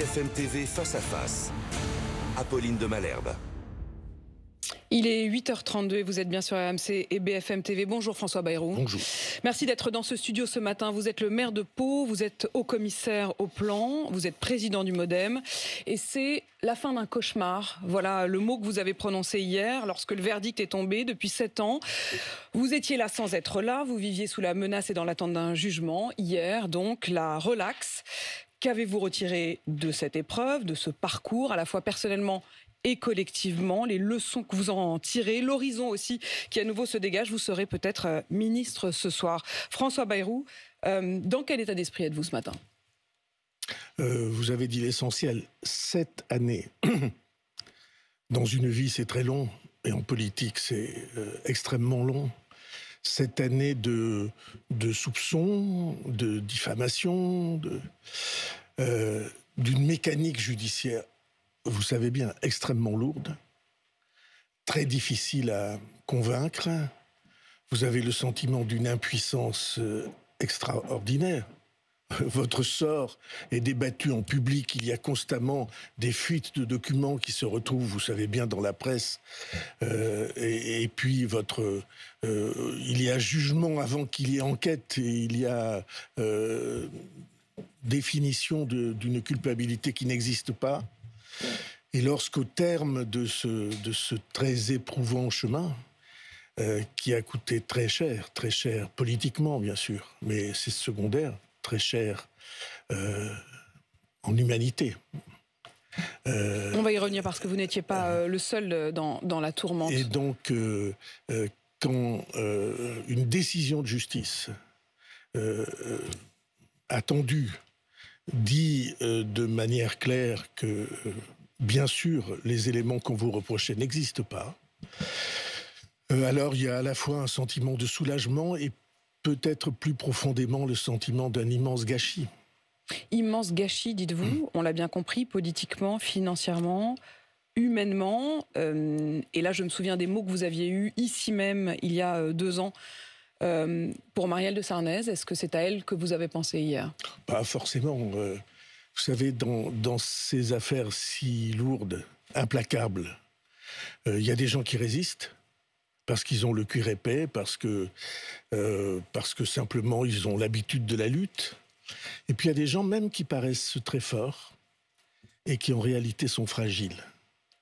BFM TV face à face. Apolline de Malherbe. Il est 8h32 et vous êtes bien sur AMC et BFM TV. Bonjour François Bayrou. Bonjour. Merci d'être dans ce studio ce matin. Vous êtes le maire de Pau, vous êtes haut commissaire au plan, vous êtes président du Modem. Et c'est la fin d'un cauchemar. Voilà le mot que vous avez prononcé hier lorsque le verdict est tombé depuis 7 ans. Vous étiez là sans être là, vous viviez sous la menace et dans l'attente d'un jugement. Hier, donc, la relaxe Qu'avez-vous retiré de cette épreuve, de ce parcours, à la fois personnellement et collectivement, les leçons que vous en tirez, l'horizon aussi qui à nouveau se dégage. Vous serez peut-être euh, ministre ce soir. François Bayrou, euh, dans quel état d'esprit êtes-vous ce matin euh, Vous avez dit l'essentiel. Cette année, dans une vie, c'est très long. Et en politique, c'est extrêmement long cette année de, soupçons, de diffamation, euh, d'une mécanique judiciaire, vous savez bien, extrêmement lourde, très difficile à convaincre. Vous avez le sentiment d'une impuissance euh, extraordinaire. votre sort est débattu en public. Il y a constamment des fuites de documents qui se retrouvent, vous savez bien, dans la presse. Euh, et, puis, votre, euh, il y a jugement avant qu'il y ait enquête. Et il y a euh, définition d'une culpabilité qui n'existe pas. Et lorsqu'au terme de ce très éprouvant chemin, qui a coûté très cher, très cher, politiquement bien sûr, mais c'est secondaire, cher euh, en humanité. Euh, On va y revenir parce que vous n'étiez pas euh, le seul dans, dans, la tourmente. Et donc, quand une décision de justice attendue dit de manière claire que, bien sûr, les éléments qu'on vous reprochait n'existent pas, alors il y a à la fois un sentiment de soulagement et peut-être plus profondément le sentiment d'un immense gâchis. Immense gâchis, dites-vous, hmm. on l'a bien compris, politiquement, financièrement, humainement. Euh, et là, je me souviens des mots que vous aviez eus ici même, il y a euh, deux ans. Euh, pour Marielle de Sarnez, est-ce que c'est à elle que vous avez pensé hier Pas forcément. vous savez, dans, dans, ces affaires si lourdes, implacables, il y a des gens qui résistent, parce qu'ils ont le cuir épais, parce que, euh, parce que simplement ils ont l'habitude de la lutte. Et puis il y a des gens même qui paraissent très forts et qui en réalité sont fragiles.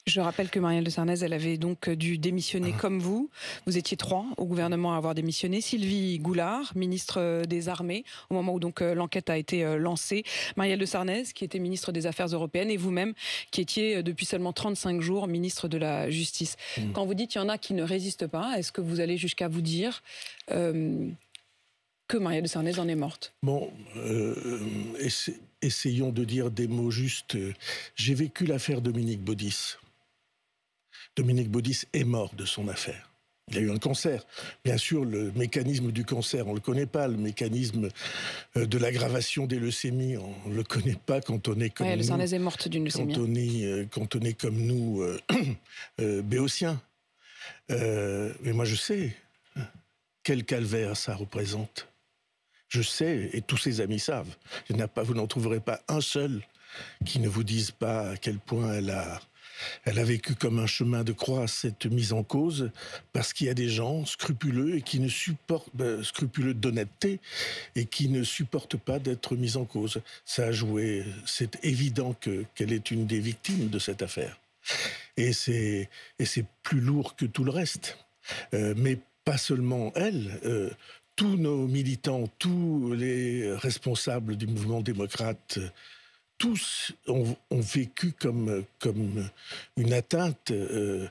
Je rappelle que Marielle de Sarnez, elle avait donc euh, dû démissionner ah. comme vous. Vous étiez trois au gouvernement à avoir démissionné. Sylvie Goulard, ministre euh, des Armées, au moment où donc euh, l'enquête a été lancée. Marielle de Sarnez, qui était ministre des Affaires européennes, et vous-même, qui étiez depuis seulement 35 jours ministre de la Justice. Hmm. Quand vous dites qu'il y en a qui ne résistent pas, est-ce que vous allez jusqu'à vous dire que Marielle de Sarnez en est morte Bon, essayons de dire des mots justes. J'ai vécu l'affaire Dominique Baudis. Dominique Baudis est mort de son affaire. Il a eu un cancer. Bien sûr, le mécanisme du cancer, on ne le connaît pas. Le mécanisme euh, de l'aggravation des leucémies, on ne le connaît pas quand on est comme nous. est morte euh, Quand on est, comme nous, euh, euh béotiens. mais moi, je sais hein, quel calvaire ça représente. Je sais, et tous ses amis savent. pas, vous n'en trouverez pas un seul qui ne vous dise pas à quel point elle a elle a vécu comme un chemin de croix cette mise en cause parce qu'il y a des gens scrupuleux et qui ne supportent ben, scrupuleux d'honnêteté et qui ne supportent pas d'être mis en cause. Ça a joué. C'est évident que qu'elle est une des victimes de cette affaire. Et c'est plus lourd que tout le reste. Euh, mais pas seulement elle. Euh, tous nos militants, tous les responsables du mouvement démocrate tous ont, vécu comme, comme une atteinte euh,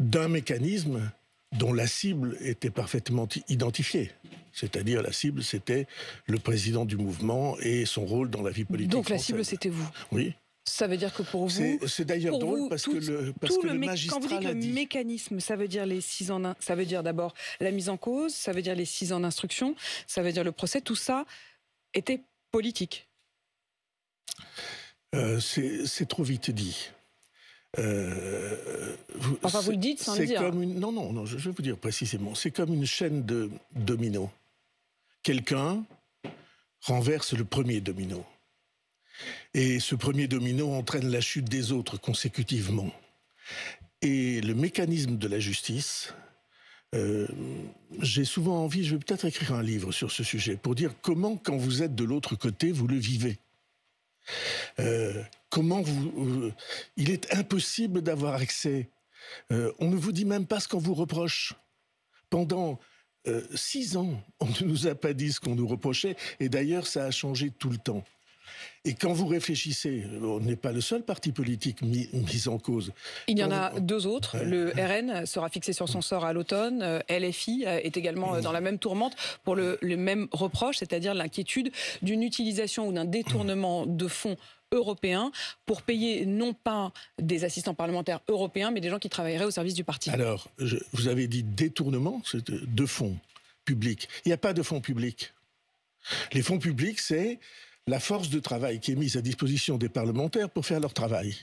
d'un mécanisme dont la cible était parfaitement identifiée. C'est-à-dire la cible, c'était le président du mouvement et son rôle dans la vie politique. Donc la cible, c'était vous Oui. Ça veut dire que pour vous, c'est d'ailleurs drôle parce que le, parce tout le, quand vous dites le mécanisme, ça veut dire les six en un, ça veut dire d'abord la mise en cause, ça veut dire les six en d'instruction, ça veut dire le procès. Tout ça était politique. Euh, c'est trop vite dit. Euh, enfin, vous le dites sans le dire. non, non, non, je, vais vous dire précisément. C'est comme une chaîne de dominos. Quelqu'un renverse le premier domino. Et ce premier domino entraîne la chute des autres consécutivement. Et le mécanisme de la justice, euh, j'ai souvent envie, je vais peut-être écrire un livre sur ce sujet, pour dire comment, quand vous êtes de l'autre côté, vous le vivez. Euh, comment vous. Euh, il est impossible d'avoir accès. Euh, on ne vous dit même pas ce qu'on vous reproche. Pendant six ans, on ne nous a pas dit ce qu'on nous reprochait, et d'ailleurs, ça a changé tout le temps. Et quand vous réfléchissez, on n'est pas le seul parti politique mis, en cause. Il y en a deux autres. Le RN sera fixé sur son sort à l'automne. Euh, LFI euh, est également euh, dans la même tourmente pour le, même reproche, c'est-à-dire l'inquiétude d'une utilisation ou d'un détournement de fonds européens pour payer non pas des assistants parlementaires européens, mais des gens qui travailleraient au service du parti. Alors, vous avez dit détournement de fonds publics. Il n'y a pas de fonds publics. Les fonds publics, c'est la force de travail qui est mise à disposition des parlementaires pour faire leur travail.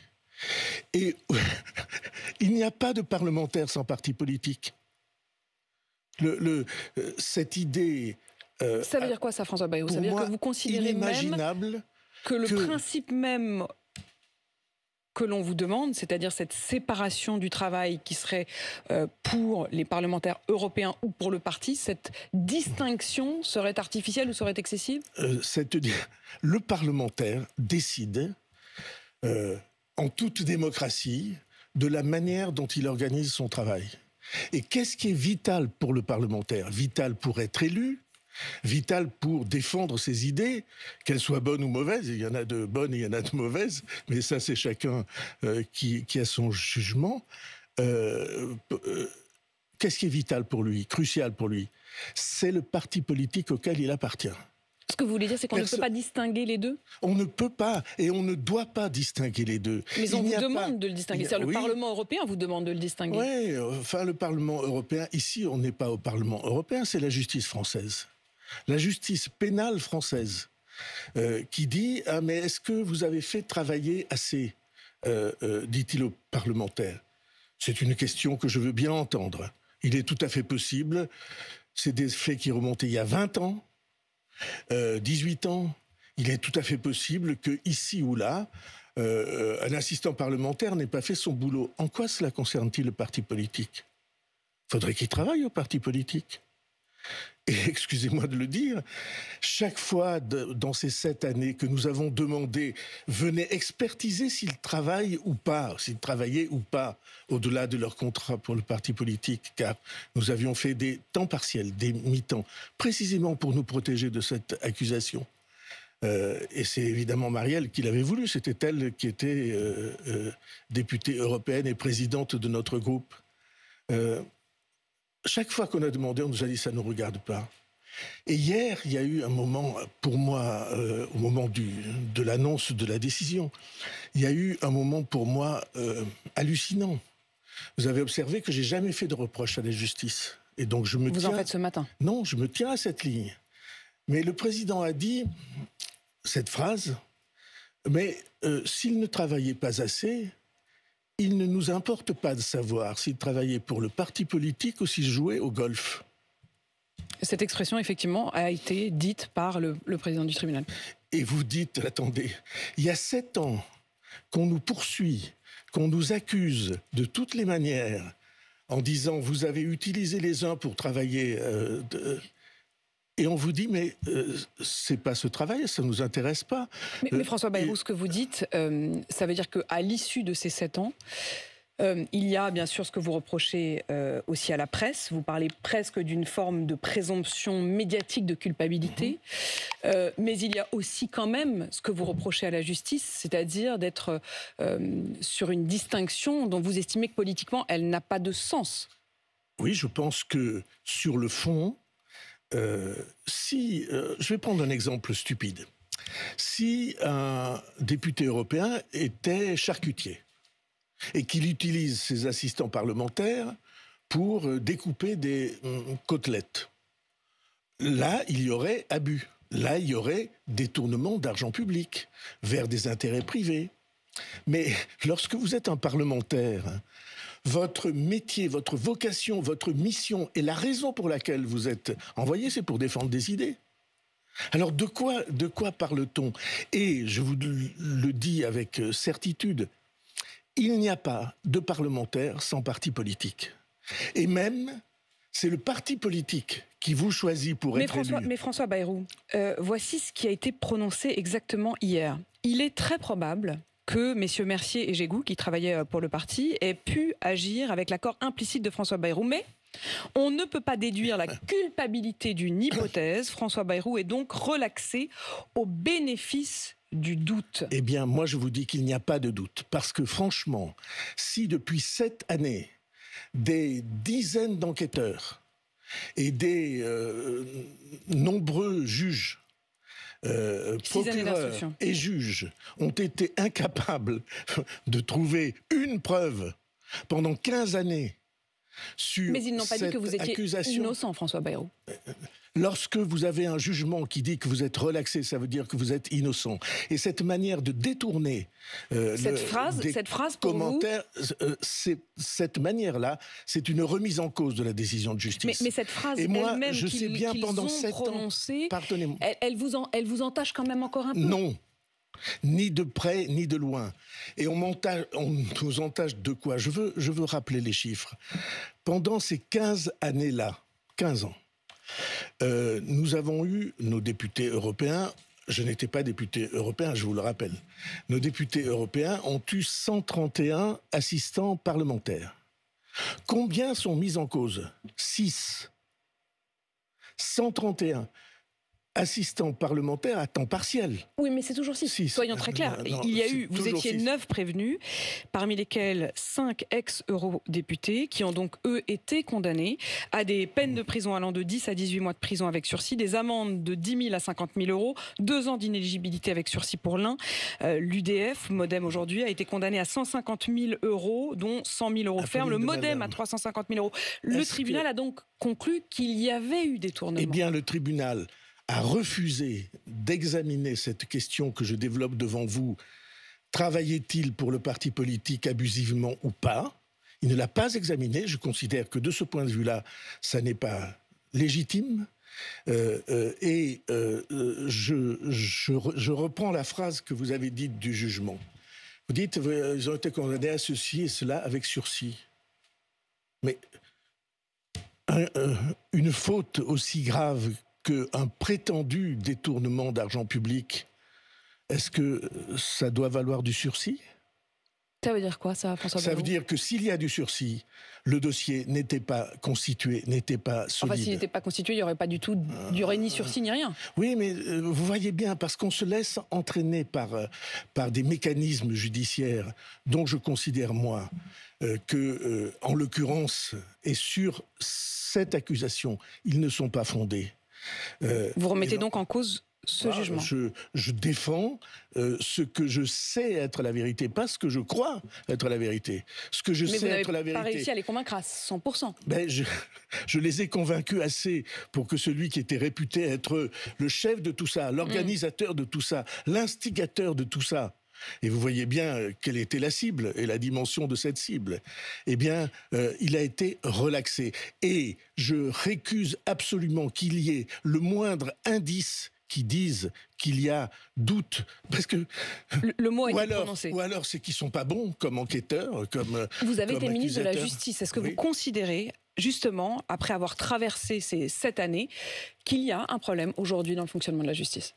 Et il n'y a pas de parlementaire sans parti politique. Euh, cette idée... Euh, ça veut dire quoi ça, François Bayrou Ça veut dire que vous considérez même que le principe même que l'on vous demande, c'est-à-dire cette séparation du travail qui serait euh, pour les parlementaires européens ou pour le parti, cette distinction serait artificielle ou serait excessive euh, le parlementaire décide, euh, en toute démocratie, de la manière dont il organise son travail. Et qu'est-ce qui est vital pour le parlementaire Vital pour être élu, vital pour défendre ses idées, qu'elles soient bonnes ou mauvaises. Il y en a de bonnes, et il y en a de mauvaises, mais ça c'est chacun euh, qui, a son jugement. Euh, euh, qu'est-ce qui est vital pour lui, crucial pour lui C'est le parti politique auquel il appartient. Ce que vous voulez dire, c'est qu'on ne peut pas distinguer les deux On ne peut pas et on ne doit pas distinguer les deux. Mais on vous demande de le distinguer. Le Parlement européen vous demande de le distinguer. Oui, enfin, le Parlement européen, ici, on n'est pas au Parlement européen, c'est la justice française la justice pénale française euh, qui dit ah, mais est-ce que vous avez fait travailler assez euh, euh, dit-il aux parlementaires. C'est une question que je veux bien entendre. Il est tout à fait possible. C'est des faits qui remontaient il y a 20 ans, 18 ans. Il est tout à fait possible que ici ou là, un assistant parlementaire n'ait pas fait son boulot. En quoi cela concerne-t-il le parti politique Faudrait qu'il travaille au parti politique. Et excusez-moi de le dire, chaque fois dans ces sept années que nous avons demandé, venez expertiser s'ils travaillent ou pas, s'ils travaillaient ou pas, au-delà de leur contrat pour le parti politique, car nous avions fait des temps partiels, des mi-temps, précisément pour nous protéger de cette accusation. Euh, et c'est évidemment Marielle qui l'avait voulu, c'était elle qui était euh, euh, députée européenne et présidente de notre groupe chaque fois qu'on a demandé, on nous a dit ça ne nous regarde pas. Et hier, il y a eu un moment, pour moi, euh, au moment du, de l'annonce de la décision, il y a eu un moment pour moi euh, hallucinant. Vous avez observé que j'ai jamais fait de reproche à la justice. Et donc je me Vous en faites ce matin Non, je me tiens à cette ligne. Mais le président a dit cette phrase, mais euh, s'il ne travaillait pas assez, il ne nous importe pas de savoir s'il travaillait pour le parti politique ou s'il jouait au golf. Cette expression, effectivement, a été dite par le, président du tribunal. Et vous dites, attendez, il y a sept ans qu'on nous poursuit, qu'on nous accuse de toutes les manières en disant vous avez utilisé les uns pour travailler euh, et on vous dit, mais ce euh, c'est pas ce travail, ça nous intéresse pas. Mais, euh, François Bayrou, ce que vous dites, euh, ça veut dire qu'à l'issue de ces sept ans, il y a bien sûr ce que vous reprochez aussi à la presse. Vous parlez presque d'une forme de présomption médiatique de culpabilité. Mhm. mais il y a aussi quand même ce que vous reprochez à la justice, c'est-à-dire d'être sur une distinction dont vous estimez que politiquement, elle n'a pas de sens. Oui, je pense que sur le fond, euh, si, euh, je vais prendre un exemple stupide. Si un député européen était charcutier et qu'il utilise ses assistants parlementaires pour euh, découper des mm, côtelettes, là, il y aurait abus. Là, il y aurait détournement d'argent public vers des intérêts privés. Mais lorsque vous êtes un parlementaire votre métier, votre vocation, votre mission et la raison pour laquelle vous êtes envoyé, c'est pour défendre des idées. Alors de quoi, de quoi parle-t-on Et je vous le dis avec euh, certitude, il n'y a pas de parlementaire sans parti politique. Et même, c'est le parti politique qui vous choisit pour être élu. Mais François Bayrou, euh, voici ce qui a été prononcé exactement hier. Il est très probable que messieurs Mercier et Jégou, qui travaillaient euh, pour le parti, aient pu agir avec l'accord implicite de François Bayrou. Mais on ne peut pas déduire la culpabilité d'une hypothèse. François Bayrou est donc relaxé au bénéfice du doute. Eh bien, moi, je vous dis qu'il n'y a pas de doute. Parce que franchement, si depuis sept années, des dizaines d'enquêteurs et des euh, nombreux juges euh, et juges ont été incapables de trouver une preuve pendant 15 années sur Mais ils n'ont pas dit que vous étiez innocent, François Bayrou. Euh, euh, Lorsque vous avez un jugement qui dit que vous êtes relaxé, ça veut dire que vous êtes innocent. Et cette manière de détourner euh, cette, phrase, cette phrase, pour euh, cette manière-là, c'est une remise en cause de la décision de justice. Mais, cette phrase, moi, je sais bien pendant sept ans, pardonnez-moi, elle, vous elle vous entache quand même encore un peu. Non ni de près ni de loin. Et on, on nous entache de quoi je veux, je veux rappeler les chiffres. Pendant ces 15 années-là, 15 ans, euh, nous avons eu nos députés européens je n'étais pas député européen, je vous le rappelle. Nos députés européens ont eu 131 assistants parlementaires. Combien sont mis en cause 6. 131 assistant parlementaire à temps partiel. Oui, mais c'est toujours six. Soyons très clairs. Il y a eu, vous étiez neuf prévenus, parmi lesquels cinq ex-eurodéputés, qui ont donc, eux, été condamnés à des peines de prison allant de 10 à 18 mois de prison avec sursis, des amendes de 10 000 à 50 000 euros, deux ans d'inéligibilité avec sursis pour l'un. Euh, L'UDF, Modem aujourd'hui, a été condamné à 150 000 euros, dont 100 000 euros ah, ferme. Le Modem à 350 000 euros. Le tribunal a donc conclu qu'il y avait eu des tournées. Eh bien, le tribunal a refusé d'examiner cette question que je développe devant vous, travaillait-il pour le parti politique abusivement ou pas Il ne l'a pas examiné. Je considère que de ce point de vue-là, ça n'est pas légitime. Euh, euh, et euh, je, je, reprends la phrase que vous avez dite du jugement. Vous dites, ils ont été condamnés à ceci et cela avec sursis. Mais une faute aussi grave qu'un prétendu détournement d'argent public, est-ce que ça doit valoir du sursis ça veut dire quoi, ça, François Ça veut dire que s'il y a du sursis, le dossier n'était pas constitué, n'était pas solide. Enfin, s'il n'était pas constitué, il n'y aurait pas du tout, il ni sursis ni rien. Oui, mais euh, vous voyez bien, parce qu'on se laisse entraîner par, euh, par des mécanismes judiciaires dont je considère, moi, euh, que, en l'occurrence, et sur cette accusation, ils ne sont pas fondés. Euh, vous remettez donc en cause ce jugement. Je, défends euh, ce que je sais être la vérité, pas ce que je crois être la vérité. Ce que je sais être la vérité. Pas réussi à les convaincre à 100 ben, je, les ai convaincus assez pour que celui qui était réputé être le chef de tout ça, l'organisateur mmh. de tout ça, l'instigateur de tout ça, et vous voyez bien euh, quelle était la cible et la dimension de cette cible. Eh bien, euh, il a été relaxé. Et je récuse absolument qu'il y ait le moindre indice qui dise qu'il y a doute, parce que le, mot est alors, prononcé. Ou alors, c'est qu'ils sont pas bons comme enquêteurs, comme euh, vous avez été ministre de la Justice. Est-ce que vous considérez justement, après avoir traversé ces sept années, qu'il y a un problème aujourd'hui dans le fonctionnement de la justice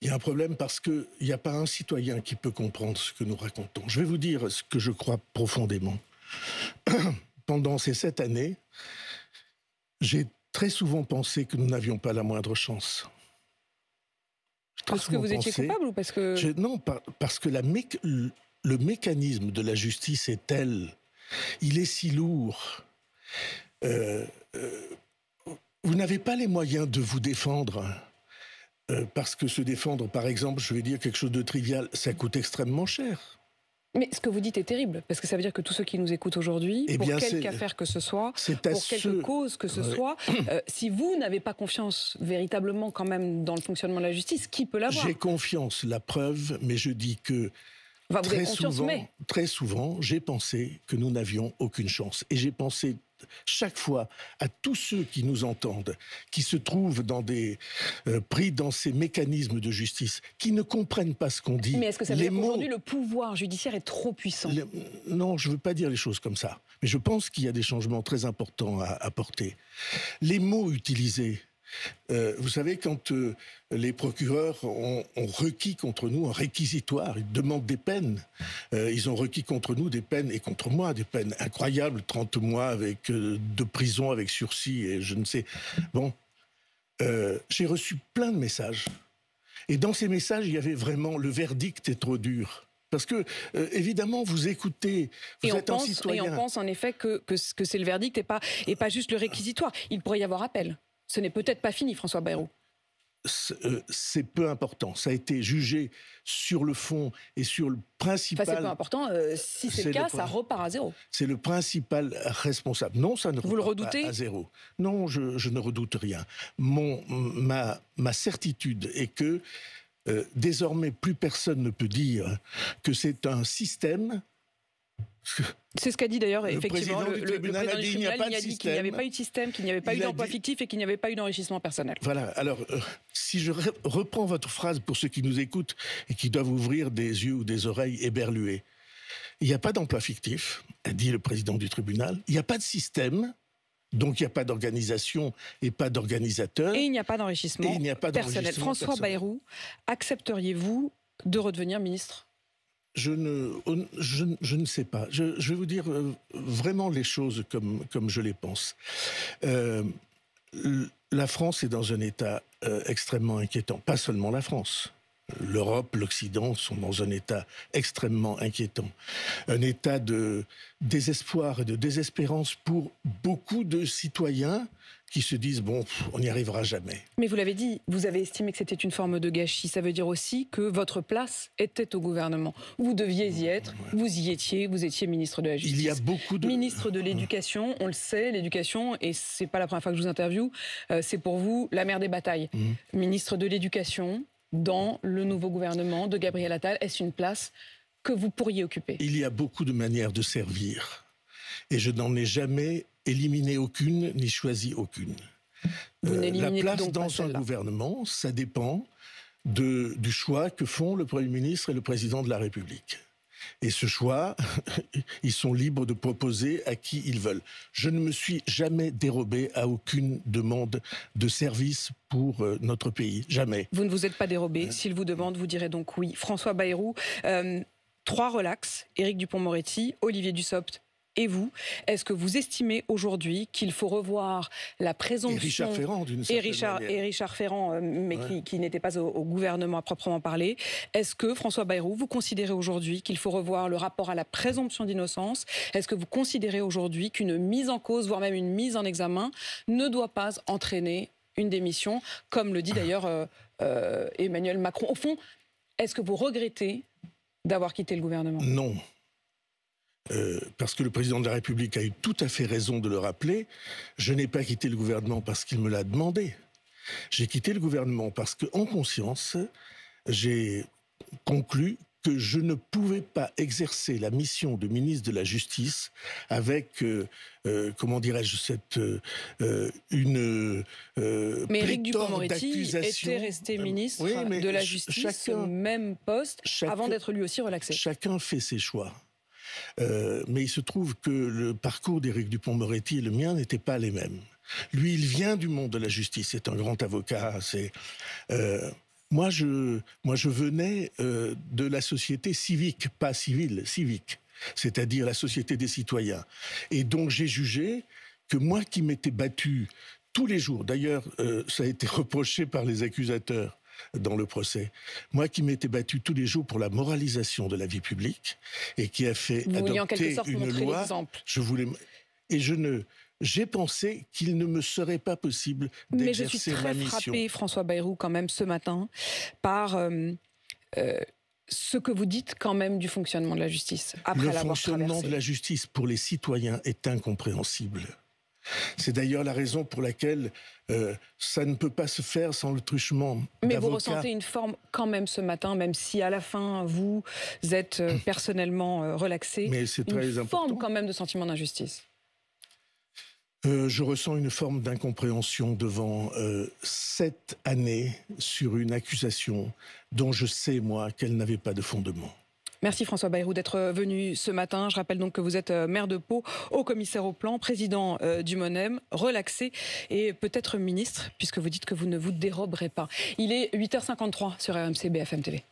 il y a un problème parce qu'il n'y a pas un citoyen qui peut comprendre ce que nous racontons. Je vais vous dire ce que je crois profondément. Pendant ces sept années, j'ai très souvent pensé que nous n'avions pas la moindre chance. parce que vous étiez coupable ou parce que... non, parce que la le mécanisme de la justice est tel, il est si lourd. Euh, euh, vous n'avez pas les moyens de vous défendre euh, parce que se défendre, par exemple, je vais dire quelque chose de trivial, ça coûte extrêmement cher. Mais ce que vous dites est terrible, parce que ça veut dire que tous ceux qui nous écoutent aujourd'hui, eh pour quelque affaire que ce soit, pour quelque cause que ce soit, euh, si vous n'avez pas confiance véritablement quand même dans le fonctionnement de la justice, qui peut l'avoir J'ai confiance, la preuve, mais je dis que très, souvent, très souvent, j'ai pensé que nous n'avions aucune chance. Et j'ai pensé chaque fois à tous ceux qui nous entendent, qui se trouvent euh, pris dans ces mécanismes de justice, qui ne comprennent pas ce qu'on dit. Mais est-ce que ça veut dire le pouvoir judiciaire est trop puissant Non, je ne veux pas dire les choses comme ça. Mais je pense qu'il y a des changements très importants à apporter. Les mots utilisés euh, vous savez, quand euh, les procureurs ont, requis contre nous un réquisitoire, ils demandent des peines. Euh, ils ont requis contre nous des peines, et contre moi, des peines incroyables, 30 mois avec, de prison avec sursis et je ne sais. Bon, j'ai reçu plein de messages. Et dans ces messages, il y avait vraiment le verdict est trop dur. Parce que, évidemment, vous écoutez, vous êtes on pense, un citoyen. Et on pense en effet que, que c'est le verdict pas, et pas juste le réquisitoire. Il pourrait y avoir appel. Ce n'est peut-être pas fini, François Bayrou euh, c'est peu important. Ça a été jugé sur le fond et sur le principal. c'est peu important. Euh, si c'est le cas, ça repart à zéro. C'est le principal responsable. Non, ça ne Vous le redoutez à zéro. Non, je, ne redoute rien. Mon, ma, ma certitude est que euh, désormais, plus personne ne peut dire que c'est un système c'est ce qu'a dit d'ailleurs effectivement le, président du tribunal. Il, a dit qu'il n'y avait pas eu de système, qu'il n'y avait pas eu d'emploi fictif et qu'il n'y avait pas eu d'enrichissement personnel. Voilà. Alors, euh, si je reprends votre phrase pour ceux qui nous écoutent et qui doivent ouvrir des yeux ou des oreilles éberluées, il n'y a pas d'emploi fictif, a dit le président du tribunal. Il n'y a pas de système. Donc il n'y a pas d'organisation et pas d'organisateur. Et il n'y a pas d'enrichissement personnel. François Bayrou, accepteriez-vous de redevenir ministre je ne, sais pas. Je, vais vous dire euh, vraiment les choses comme, je les pense. Euh, la France est dans un état euh, extrêmement inquiétant. Pas seulement la France. L'Europe, l'Occident sont dans un état extrêmement inquiétant. Un état de désespoir et de désespérance pour beaucoup de citoyens qui se disent bon, on n'y arrivera jamais. Mais vous l'avez dit, vous avez estimé que c'était une forme de gâchis. Ça veut dire aussi que votre place était au gouvernement. Vous deviez y être, vous y étiez, vous étiez ministre de la Justice. Il y a beaucoup de ministre de l'Éducation. On le sait, l'éducation et ce n'est pas la première fois que je vous interviewe, euh, c'est pour vous la mère des batailles. Mhm. Ministre de l'Éducation dans le nouveau gouvernement de Gabriel Attal, est-ce une place que vous pourriez occuper Il y a beaucoup de manières de servir et je n'en ai jamais éliminé aucune ni choisi aucune. Euh, la place dans un gouvernement, ça dépend de, du choix que font le Premier ministre et le Président de la République. Et ce choix, ils sont libres de proposer à qui ils veulent. Je ne me suis jamais dérobé à aucune demande de service pour euh, notre pays. Jamais. Vous ne vous êtes pas dérobé. S'il vous demande, vous direz donc oui. François Bayrou, euh, trois relax. Éric Dupont-Moretti, Olivier Dussopt, et vous, est-ce que vous estimez aujourd'hui qu'il faut revoir la présomption... Et Richard Ferrand, et Et Richard Ferrand, euh, mais qui, n'était pas au, gouvernement à proprement parler. Est-ce que, François Bayrou, vous considérez aujourd'hui qu'il faut revoir le rapport à la présomption d'innocence Est-ce que vous considérez aujourd'hui qu'une mise en cause, voire même une mise en examen, ne doit pas entraîner une démission, comme le dit d'ailleurs euh, euh, Emmanuel Macron Au fond, est-ce que vous regrettez d'avoir quitté le gouvernement Non. Euh, parce que le président de la République a eu tout à fait raison de le rappeler, je n'ai pas quitté le gouvernement parce qu'il me l'a demandé. J'ai quitté le gouvernement parce qu'en conscience, j'ai conclu que je ne pouvais pas exercer la mission de ministre de la Justice avec, euh, euh, comment dirais-je, cette une mais Éric Dupond-Moretti était resté ministre de la Justice, chacun, même poste, avant d'être lui aussi relaxé. Chacun fait ses choix. Euh, mais il se trouve que le parcours d'Éric Dupont-Moretti et le mien n'étaient pas les mêmes. Lui, il vient du monde de la justice, c'est un grand avocat, c'est... Euh, moi je, moi, je venais euh, de la société civique, pas civile, civique, c'est-à-dire la société des citoyens. Et donc, j'ai jugé que moi qui m'étais battu tous les jours, d'ailleurs, ça a été reproché par les accusateurs dans le procès. Moi qui m'étais battu tous les jours pour la moralisation de la vie publique et qui a fait adopter une loi, je voulais et je ne j'ai pensé qu'il ne me serait pas possible d'exercer ma mission. Mais je suis très frappé, François Bayrou, quand même ce matin, par euh, euh, ce que vous dites quand même du fonctionnement de la justice. Après le fonctionnement de la justice pour les citoyens est incompréhensible. C'est d'ailleurs la raison pour laquelle euh, ça ne peut pas se faire sans le truchement. Mais vous ressentez une forme quand même ce matin, même si à la fin vous êtes euh, personnellement euh, relaxé. Mais c'est une forme quand même de sentiment d'injustice. je ressens une forme d'incompréhension devant cette année sur une accusation dont je sais, moi, qu'elle n'avait pas de fondement. Merci François Bayrou d'être venu ce matin. Je rappelle donc que vous êtes euh, maire de Pau, haut commissaire au plan, président euh, du MONEM, relaxé et peut-être ministre, puisque vous dites que vous ne vous déroberez pas. Il est 8h53 sur RMC BFM TV.